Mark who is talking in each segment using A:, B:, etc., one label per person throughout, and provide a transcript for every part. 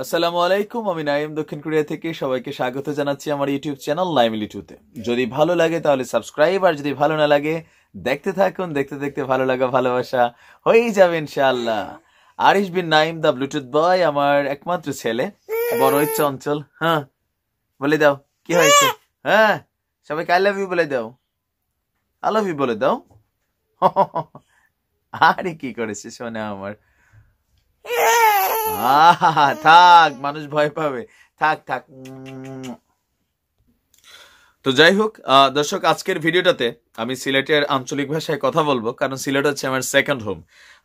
A: আসসালামু আলাইকুম আমি নাইম দক্ষিণ কোরিয়া থেকে সবাইকে স্বাগত জানাচ্ছি আমার ইউটিউব চ্যানেল লাইমলি টুতে যদি ভালো লাগে তাহলে সাবস্ক্রাইব আর যদি ভালো না লাগে দেখতে থাকুন দেখতে দেখতে ভালো লাগা ভালোবাসা হয়েই যাবে ইনশাআল্লাহ Aris Bin Naim the bluetooth boy আমার একমাত্র ছেলে বড় হচ্ছে অঞ্চল হ্যাঁ বলে দাও কি হয়েছে হ্যাঁ সবাইকে আই লাভ ইউ বলে দাও আই লাভ ইউ বলে দাও আরে কি করেছে শোনা আমার থাক মানুষ ভয় পাবে থাক থাক তো যাই হোক দর্শক আজকের ভিডিওটাতে আমি সিলেটের আঞ্চলিক ভাষায় কথা বলবো কারণ সিলেট হচ্ছে আমার সেকেন্ড হোম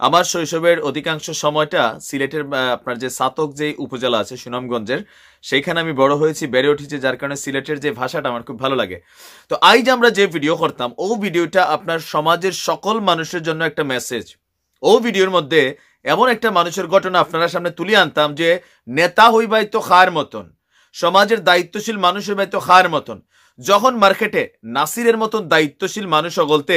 A: আমার শৈশবের অধিকাংশ সময়টা সিলেটের আপনার যে সাতক যে উপজেলা আছে সুনামগঞ্জের সেইখানে আমি বড় হয়েছি বেড়ে উঠেছি যার কারণে সিলেটের যে ভাষাটা আমার খুব ভালো লাগে তো আই যে আমরা যে ভিডিও করতাম ও ভিডিওটা আপনার সমাজের সকল মানুষের জন্য একটা মেসেজ ও ভিডিওর মধ্যে এমন একটা মানুষের ঘটনা আপনারা সামনে তুলে আনতাম যে নেতা হইবাই তো খার মতন সমাজের দায়িত্বশীল মানুষ হইবাই তো খার মতন যখন মার্কেটে নাসিরের মতন দায়িত্বশীল মানুষ গলতে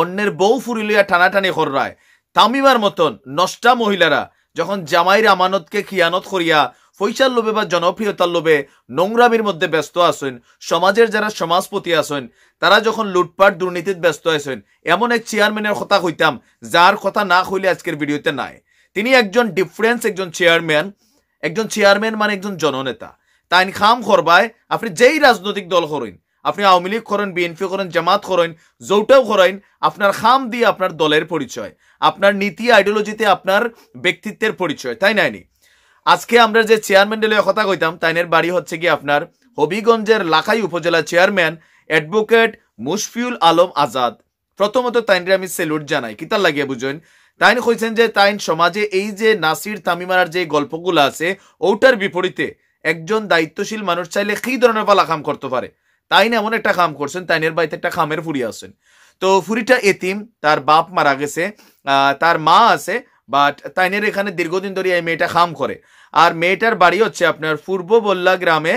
A: অন্যের বউ ফুরিলিয়া টানাটানি হররায় তামিমার মতন নষ্টা মহিলারা যখন জামাইর আমানতকে খিয়ানত করিয়া ফৈসার লোভে বা জনপ্রিয়তার লোভে নোংরামির মধ্যে ব্যস্ত আছেন সমাজের যারা সমাজপতি আছেন তারা যখন লুটপাট দুর্নীতিত ব্যস্ত আছেন এমন এক চেয়ারম্যানের কথা হইতাম যার কথা না হইলে আজকের ভিডিওতে নাই তিনি একজন ডিফারেন্স একজন চেয়ারম্যান একজন চেয়ারম্যান মানে একজন জননেতা তাইন খাম করবায় আপনি যেই রাজনৈতিক দল করেন আপনি আওয়ামী লীগ করেন বিএনপি করেন জামাত করেন জৌটাও করেন আপনার খাম দিয়ে আপনার দলের পরিচয় আপনার নীতি আইডিওলজিতে আপনার ব্যক্তিত্বের পরিচয় তাই নাইনি আজকে আমরা যে চেয়ারম্যান ডেলে কথা কইতাম তাইনের বাড়ি হচ্ছে কি আপনার হবিগঞ্জের লাখাই উপজেলা চেয়ারম্যান অ্যাডভোকেট মুশফিউল আলম আজাদ প্রথমত তাইনরে আমি সেলুট জানাই কিতার লাগিয়ে বুঝেন তাইন কইছেন যে তাইন সমাজে এই যে নাসির তামিমার যে গল্পগুলো আছে ওটার বিপরীতে একজন দায়িত্বশীল মানুষ চাইলে কি ধরনের পালা কাম করতে পারে তাইন এমন একটা কাম করছেন তাইনের বাড়িতে একটা খামের ফুরিয়ে আছেন তো ফুরিটা এতিম তার বাপ মারা গেছে তার মা আছে বাট তাইনের এখানে দীর্ঘদিন ধরে এই মেয়েটা খাম করে আর মেয়েটার বাড়ি হচ্ছে আপনার পূর্ব বল্লা গ্রামে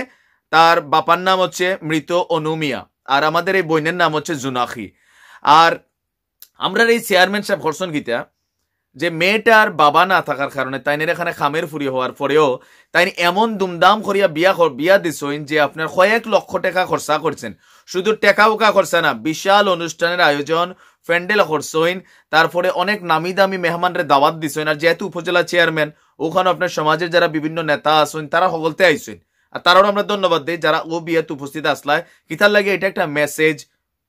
A: তার বাপার নাম হচ্ছে মৃত অনুমিয়া আর আমাদের এই বইনের নাম হচ্ছে জুনাখি আর আমরা এই চেয়ারম্যান সাহেব হরসন গীতা যে মেয়েটার বাবা না থাকার কারণে তাইনের এখানে খামের ফুরি হওয়ার পরেও তাই এমন দুমদাম করিয়া বিয়া বিয়া দিছইন যে আপনার কয়েক লক্ষ টাকা খরচা করছেন শুধু টেকা ওকা খরচা না বিশাল অনুষ্ঠানের আয়োজন ফ্যান্ডেল হরসইন তারপরে অনেক নামি দামি মেহমানরে দাওয়াত দিছেন আর যেহেতু উপজেলা চেয়ারম্যান ওখানে আপনার সমাজের যারা বিভিন্ন নেতা আসেন তারা সকলতে আইসেন আর তারাও আমরা ধন্যবাদ দিই যারা ও বিয়াত উপস্থিত আসলায় কিতার লাগে এটা একটা মেসেজ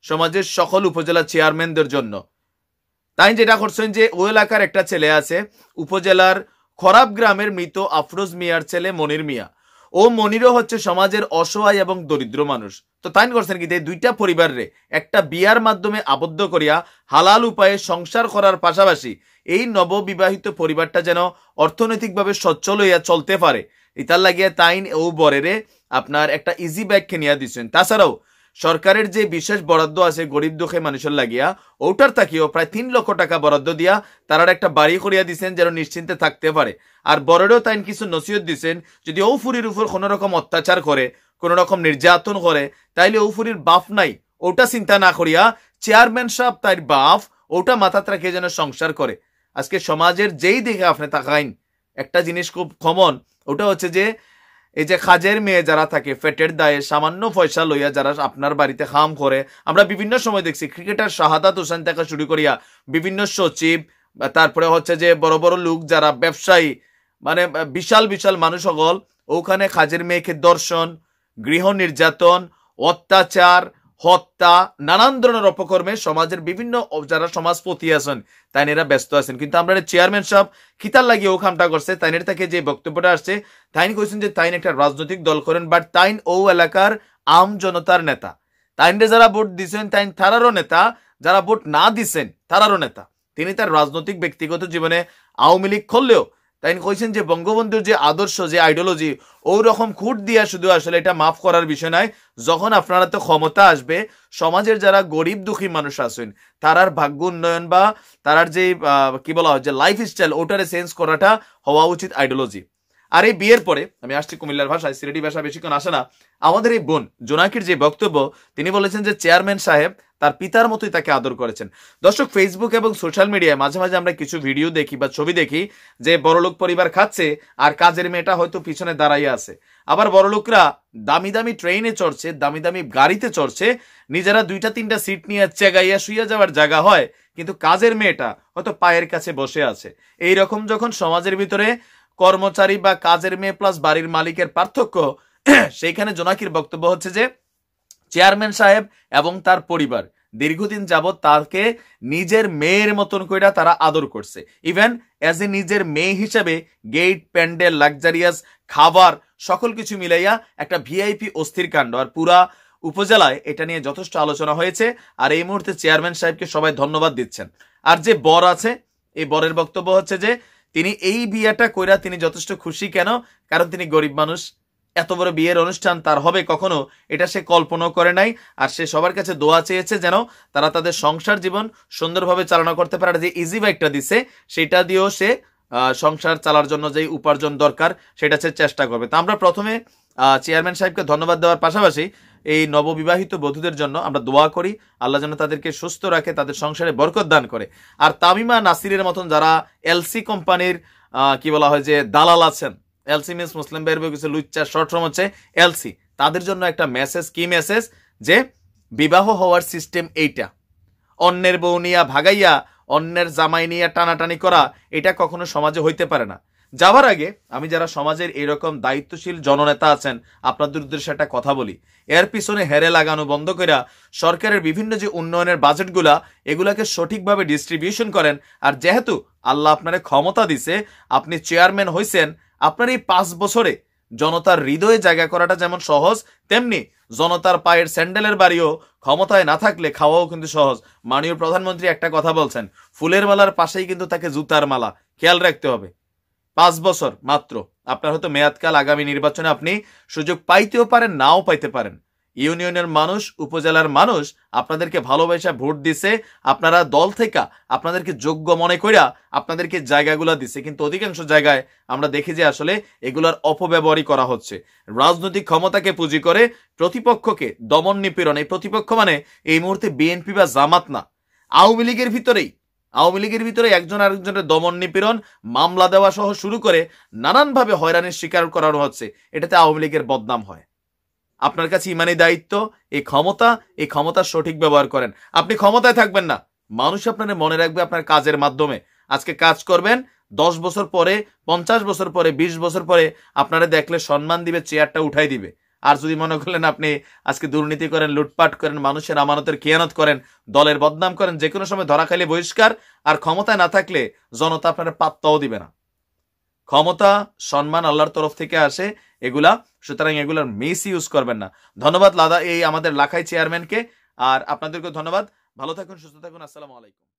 A: সমাজের সকল উপজেলা চেয়ারম্যানদের জন্য তাই যেটা করছেন যে ও এলাকার একটা ছেলে আছে উপজেলার খরাব গ্রামের মৃত আফরোজ মিয়ার ছেলে মনির মিয়া ও মনিরও হচ্ছে সমাজের অসহায় এবং দরিদ্র মানুষ তো তাইন করছেন কি দুইটা পরিবারে একটা বিয়ার মাধ্যমে আবদ্ধ করিয়া হালাল উপায়ে সংসার করার পাশাপাশি এই নববিবাহিত পরিবারটা যেন অর্থনৈতিকভাবে সচ্ছল হইয়া চলতে পারে ইতার লাগিয়া তাইন ও বরেরে আপনার একটা ইজি ব্যাগ কিনিয়া দিচ্ছেন তাছাড়াও সরকারের যে বিশেষ বরাদ্দ আছে গরিব দুঃখে মানুষের লাগিয়া ওটার তাকিয়েও প্রায় তিন লক্ষ টাকা বরাদ্দ দিয়া তারার একটা বাড়ি করিয়া দিছেন যেন নিশ্চিন্তে থাকতে পারে আর বড়রেও তাই কিছু নসিহত দিছেন যদি ও ফুরির উপর কোনো রকম অত্যাচার করে কোনো রকম নির্যাতন করে তাইলে ও ফুরির বাফ নাই ওটা চিন্তা না করিয়া চেয়ারম্যান সাহেব তার বাফ ওটা মাথাত রাখিয়ে যেন সংসার করে আজকে সমাজের যেই দিকে আপনি তাকাইন একটা জিনিস খুব কমন ওটা হচ্ছে যে এই যে খাজের মেয়ে যারা থাকে ফেটের দায়ে সামান্য পয়সা লইয়া যারা আপনার বাড়িতে খাম করে আমরা বিভিন্ন সময় দেখছি ক্রিকেটার শাহাদাত হোসেন থেকে শুরু করিয়া বিভিন্ন সচিব তারপরে হচ্ছে যে বড় বড় লোক যারা ব্যবসায়ী মানে বিশাল বিশাল মানুষ সকল ওখানে খাজের মেয়েকে দর্শন গৃহ নির্যাতন অত্যাচার হত্যা নানান ধরনের অপকর্মে সমাজের বিভিন্ন যারা সমাজপতি আছেন তাই এরা ব্যস্ত আছেন কিন্তু আমরা চেয়ারম্যান সাহেব খিতার লাগিয়ে ও খামটা করছে তাইনের থেকে যে বক্তব্যটা আসছে তাইন কইছেন যে তাইন একটা রাজনৈতিক দল করেন বাট তাইন ও এলাকার আম জনতার নেতা তাইনরে যারা ভোট দিছেন তাইন তারারও নেতা যারা ভোট না দিছেন তারারও নেতা তিনি তার রাজনৈতিক ব্যক্তিগত জীবনে আওয়ামী লীগ করলেও তাই কইছেন যে বঙ্গবন্ধুর যে আদর্শ যে আইডিওলজি ওরকম খুঁট দিয়া শুধু আসলে এটা মাফ করার বিষয় নয় যখন আপনারা তো ক্ষমতা আসবে সমাজের যারা গরিব দুঃখী মানুষ আছেন তারার ভাগ্য উন্নয়ন বা তারার যে কি বলা হয় যে লাইফ স্টাইল ওটারে চেঞ্জ করাটা হওয়া উচিত আইডিওলজি আর এই বিয়ের পরে আমি আসছি কুমিল্লার ভাষায় সিলেটি ভাষা বেশিক্ষণ আসে না আমাদের এই বোন জোনাকির যে বক্তব্য তিনি বলেছেন যে চেয়ারম্যান সাহেব তার পিতার মতোই তাকে আদর করেছেন দর্শক ফেসবুক এবং সোশ্যাল মিডিয়ায় মাঝে মাঝে আমরা কিছু ভিডিও দেখি বা ছবি দেখি যে বড়লোক পরিবার খাচ্ছে আর কাজের মেয়েটা হয়তো পিছনে দাঁড়াইয়া আছে আবার বড়লোকরা দামি দামি ট্রেনে চড়ছে দামি দামি গাড়িতে চড়ছে নিজেরা দুইটা তিনটা সিট নিয়ে চেগাইয়া শুয়ে যাওয়ার জায়গা হয় কিন্তু কাজের মেয়েটা হয়তো পায়ের কাছে বসে আছে এই রকম যখন সমাজের ভিতরে কর্মচারী বা কাজের মেয়ে প্লাস বাড়ির মালিকের পার্থক্য সেইখানে জোনাকির বক্তব্য হচ্ছে যে চেয়ারম্যান সাহেব এবং তার পরিবার দীর্ঘদিন যাবৎ তাকে নিজের মেয়ের মতন কইরা তারা আদর করছে ইভেন অ্যাজ এ নিজের মেয়ে হিসেবে গেট প্যান্ডেল লাক্সারিয়াস খাবার সকল কিছু মিলাইয়া একটা ভিআইপি অস্থির কাণ্ড আর পুরা উপজেলায় এটা নিয়ে যথেষ্ট আলোচনা হয়েছে আর এই মুহূর্তে চেয়ারম্যান সাহেবকে সবাই ধন্যবাদ দিচ্ছেন আর যে বর আছে এই বরের বক্তব্য হচ্ছে যে তিনি এই বিয়াটা কইরা তিনি যথেষ্ট খুশি কেন কারণ তিনি গরিব মানুষ এত বড় বিয়ের অনুষ্ঠান তার হবে কখনো এটা সে কল্পনাও করে নাই আর সে সবার কাছে দোয়া চেয়েছে যেন তারা তাদের সংসার জীবন সুন্দরভাবে চালনা করতে পারে যে ইজি বাইকটা দিছে সেটা দিয়েও সে সংসার চালার জন্য যে উপার্জন দরকার সেটা সে চেষ্টা করবে তো আমরা প্রথমে চেয়ারম্যান সাহেবকে ধন্যবাদ দেওয়ার পাশাপাশি এই নববিবাহিত বধূদের জন্য আমরা দোয়া করি আল্লাহ যেন তাদেরকে সুস্থ রাখে তাদের সংসারে বরকত দান করে আর তামিমা নাসিরের মতন যারা এলসি কোম্পানির কি বলা হয় যে দালাল আছেন এলসি মিনস মুসলিম ভাইয়ের বই কিছু লুচ্চা শর্ট ফর্ম হচ্ছে এলসি তাদের জন্য একটা মেসেজ কি মেসেজ যে বিবাহ হওয়ার সিস্টেম এইটা অন্যের বউ নিয়া ভাগাইয়া অন্যের জামাই নিয়ে টানাটানি করা এটা কখনো সমাজে হইতে পারে না যাওয়ার আগে আমি যারা সমাজের এরকম দায়িত্বশীল জননেতা আছেন আপনাদের উদ্দেশ্যে একটা কথা বলি এর পিছনে হেরে লাগানো বন্ধ করা সরকারের বিভিন্ন যে উন্নয়নের বাজেটগুলা এগুলাকে সঠিকভাবে ডিস্ট্রিবিউশন করেন আর যেহেতু আল্লাহ আপনারে ক্ষমতা দিছে আপনি চেয়ারম্যান হইছেন আপনার এই পাঁচ বছরে জনতার হৃদয়ে জায়গা করাটা যেমন সহজ তেমনি জনতার পায়ের স্যান্ডেলের বাড়িও ক্ষমতায় না থাকলে খাওয়াও কিন্তু সহজ মাননীয় প্রধানমন্ত্রী একটা কথা বলছেন ফুলের মালার পাশেই কিন্তু তাকে জুতার মালা খেয়াল রাখতে হবে পাঁচ বছর মাত্র আপনার হয়তো মেয়াদকাল আগামী নির্বাচনে আপনি সুযোগ পাইতেও পারেন নাও পাইতে পারেন ইউনিয়নের মানুষ উপজেলার মানুষ আপনাদেরকে ভালোবাসা ভোট দিছে আপনারা দল থেকে আপনাদেরকে যোগ্য মনে করিয়া আপনাদেরকে জায়গাগুলো দিছে কিন্তু অধিকাংশ জায়গায় আমরা দেখি যে আসলে এগুলার অপব্যবহারই করা হচ্ছে রাজনৈতিক ক্ষমতাকে পুঁজি করে প্রতিপক্ষকে দমন নিপীড়ন এই প্রতিপক্ষ মানে এই মুহূর্তে বিএনপি বা জামাত না আওয়ামী লীগের ভিতরেই আওয়ামী লীগের ভিতরে একজন আরেকজনের দমন নিপীড়ন মামলা দেওয়া সহ শুরু করে নানানভাবে হয়রানির শিকার করানো হচ্ছে এটাতে আওয়ামী লীগের বদনাম হয় আপনার কাছে ইমানি দায়িত্ব এই ক্ষমতা এই ক্ষমতা সঠিক ব্যবহার করেন আপনি ক্ষমতায় থাকবেন না মানুষ আপনার মনে রাখবে আপনার কাজের মাধ্যমে আজকে কাজ করবেন দশ বছর পরে পঞ্চাশ বছর পরে ২০ বছর পরে আপনারা দেখলে সম্মান দিবে চেয়ারটা উঠাই দিবে আর যদি মনে করলেন আপনি আজকে দুর্নীতি করেন লুটপাট করেন মানুষের আমানতের কেয়ানত করেন দলের বদনাম করেন যে কোনো সময় ধরা বহিষ্কার আর ক্ষমতায় না থাকলে জনতা আপনারা পাত্তাও দিবে না ক্ষমতা সম্মান আল্লাহর তরফ থেকে আসে এগুলা সুতরাং এগুলার মিস ইউজ করবেন না ধন্যবাদ লাদা এই আমাদের লাখাই চেয়ারম্যানকে আর আপনাদেরকে ধন্যবাদ ভালো থাকুন সুস্থ থাকুন আসসালামু আলাইকুম